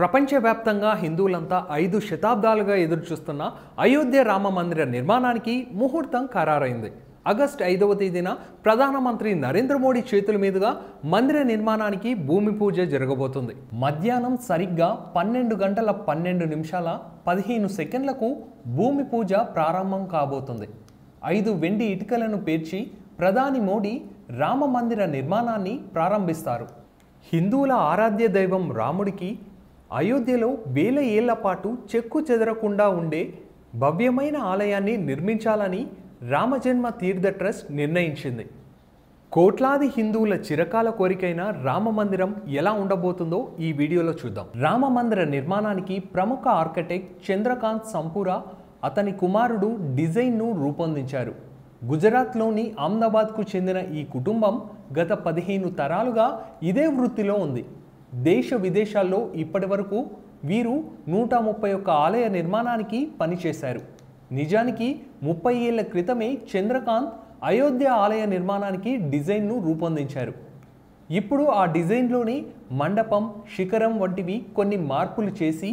ప్రపంచవ్యాప్తంగా హిందువులంతా ఐదు శతాబ్దాలుగా ఎదురుచూస్తున్న అయోధ్య రామ మందిర నిర్మాణానికి ముహూర్తం ఖరారైంది ఆగస్ట్ ఐదవ తేదీన ప్రధానమంత్రి నరేంద్ర మోడీ చేతుల మీదుగా మందిర నిర్మాణానికి భూమి పూజ జరగబోతుంది మధ్యాహ్నం సరిగ్గా పన్నెండు గంటల పన్నెండు నిమిషాల పదిహేను సెకండ్లకు భూమి పూజ ప్రారంభం కాబోతుంది ఐదు వెండి ఇటుకలను పేర్చి ప్రధాని మోడీ రామ మందిర నిర్మాణాన్ని ప్రారంభిస్తారు హిందువుల ఆరాధ్య దైవం రాముడికి అయోధ్యలో వేల ఏళ్ల పాటు చెక్కు చెదరకుండా ఉండే భవ్యమైన ఆలయాన్ని నిర్మించాలని రామజన్మ తీర్థ ట్రస్ట్ నిర్ణయించింది కోట్లాది హిందువుల చిరకాల కోరికైన రామ మందిరం ఎలా ఉండబోతుందో ఈ వీడియోలో చూద్దాం రామ మందిర నిర్మాణానికి ప్రముఖ ఆర్కిటెక్ట్ చంద్రకాంత్ సంపూరా అతని కుమారుడు డిజైన్ను రూపొందించారు గుజరాత్లోని అహ్మదాబాద్కు చెందిన ఈ కుటుంబం గత పదిహేను తరాలుగా ఇదే వృత్తిలో ఉంది దేశ విదేశాల్లో ఇప్పటి వరకు వీరు నూట ముప్పై ఒక్క ఆలయ నిర్మాణానికి పనిచేశారు నిజానికి ముప్పై ఏళ్ల క్రితమే చంద్రకాంత్ అయోధ్య ఆలయ నిర్మాణానికి డిజైన్ను రూపొందించారు ఇప్పుడు ఆ డిజైన్లోని మండపం శిఖరం వంటివి కొన్ని మార్పులు చేసి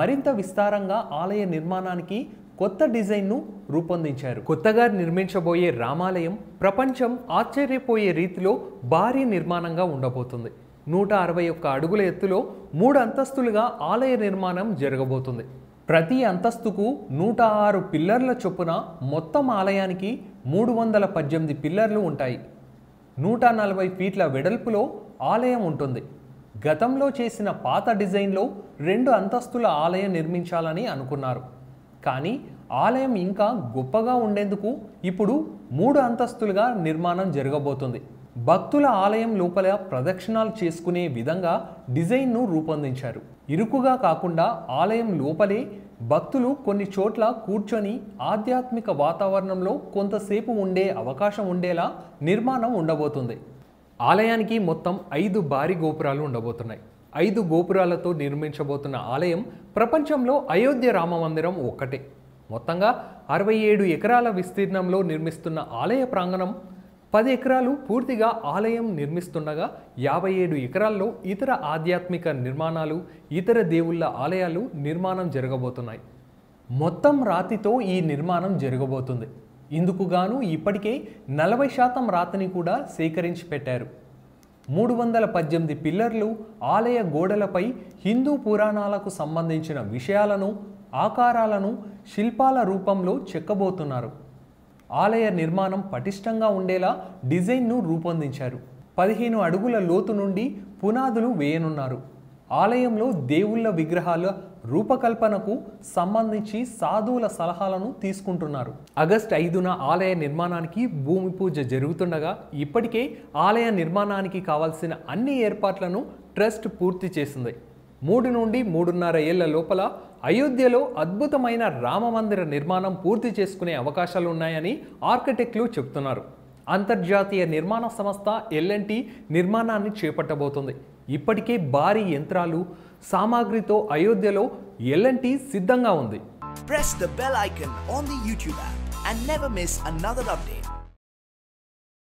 మరింత విస్తారంగా ఆలయ నిర్మాణానికి కొత్త డిజైన్ను రూపొందించారు కొత్తగా నిర్మించబోయే రామాలయం ప్రపంచం ఆశ్చర్యపోయే రీతిలో భారీ నిర్మాణంగా ఉండబోతుంది నూట అరవై ఒక్క అడుగుల ఎత్తులో మూడు అంతస్తులుగా ఆలయ నిర్మాణం జరగబోతుంది ప్రతి అంతస్తుకు నూట ఆరు పిల్లర్ల చొప్పున మొత్తం ఆలయానికి మూడు వందల పద్దెనిమిది పిల్లర్లు ఉంటాయి నూట నలభై ఫీట్ల వెడల్పులో ఆలయం ఉంటుంది గతంలో చేసిన పాత డిజైన్లో రెండు అంతస్తుల ఆలయం నిర్మించాలని అనుకున్నారు కానీ ఆలయం ఇంకా గొప్పగా ఉండేందుకు ఇప్పుడు మూడు అంతస్తులుగా నిర్మాణం జరగబోతుంది భక్తుల ఆలయం లోపల ప్రదక్షిణాలు చేసుకునే విధంగా డిజైన్ను రూపొందించారు ఇరుకుగా కాకుండా ఆలయం లోపలే భక్తులు కొన్ని చోట్ల కూర్చొని ఆధ్యాత్మిక వాతావరణంలో కొంతసేపు ఉండే అవకాశం ఉండేలా నిర్మాణం ఉండబోతుంది ఆలయానికి మొత్తం ఐదు భారీ గోపురాలు ఉండబోతున్నాయి ఐదు గోపురాలతో నిర్మించబోతున్న ఆలయం ప్రపంచంలో అయోధ్య రామ మందిరం ఒక్కటే మొత్తంగా అరవై ఏడు ఎకరాల విస్తీర్ణంలో నిర్మిస్తున్న ఆలయ ప్రాంగణం పది ఎకరాలు పూర్తిగా ఆలయం నిర్మిస్తుండగా యాభై ఏడు ఎకరాల్లో ఇతర ఆధ్యాత్మిక నిర్మాణాలు ఇతర దేవుళ్ళ ఆలయాలు నిర్మాణం జరగబోతున్నాయి మొత్తం రాతితో ఈ నిర్మాణం జరగబోతుంది ఇందుకుగాను ఇప్పటికే నలభై శాతం రాతిని కూడా సేకరించి పెట్టారు మూడు వందల పద్దెనిమిది పిల్లర్లు ఆలయ గోడలపై హిందూ పురాణాలకు సంబంధించిన విషయాలను ఆకారాలను శిల్పాల రూపంలో చెక్కబోతున్నారు ఆలయ నిర్మాణం పటిష్టంగా ఉండేలా డిజైన్ను రూపొందించారు పదిహేను అడుగుల లోతు నుండి పునాదులు వేయనున్నారు ఆలయంలో దేవుళ్ళ విగ్రహాల రూపకల్పనకు సంబంధించి సాధువుల సలహాలను తీసుకుంటున్నారు ఆగస్ట్ ఐదున ఆలయ నిర్మాణానికి భూమి పూజ జరుగుతుండగా ఇప్పటికే ఆలయ నిర్మాణానికి కావాల్సిన అన్ని ఏర్పాట్లను ట్రస్ట్ పూర్తి చేసింది మూడు నుండి మూడున్నర ఏళ్ల లోపల అయోధ్యలో అద్భుతమైన రామమందిర నిర్మాణం పూర్తి చేసుకునే అవకాశాలు ఉన్నాయని ఆర్కిటెక్టులు చెప్తున్నారు అంతర్జాతీయ నిర్మాణ సంస్థ ఎల్ఎన్టీ నిర్మాణాన్ని చేపట్టబోతుంది ఇప్పటికే భారీ యంత్రాలు సామాగ్రితో అయోధ్యలో ఎల్ఎన్టీ సిద్ధంగా ఉంది Press the bell icon on the YouTube app and never miss another update.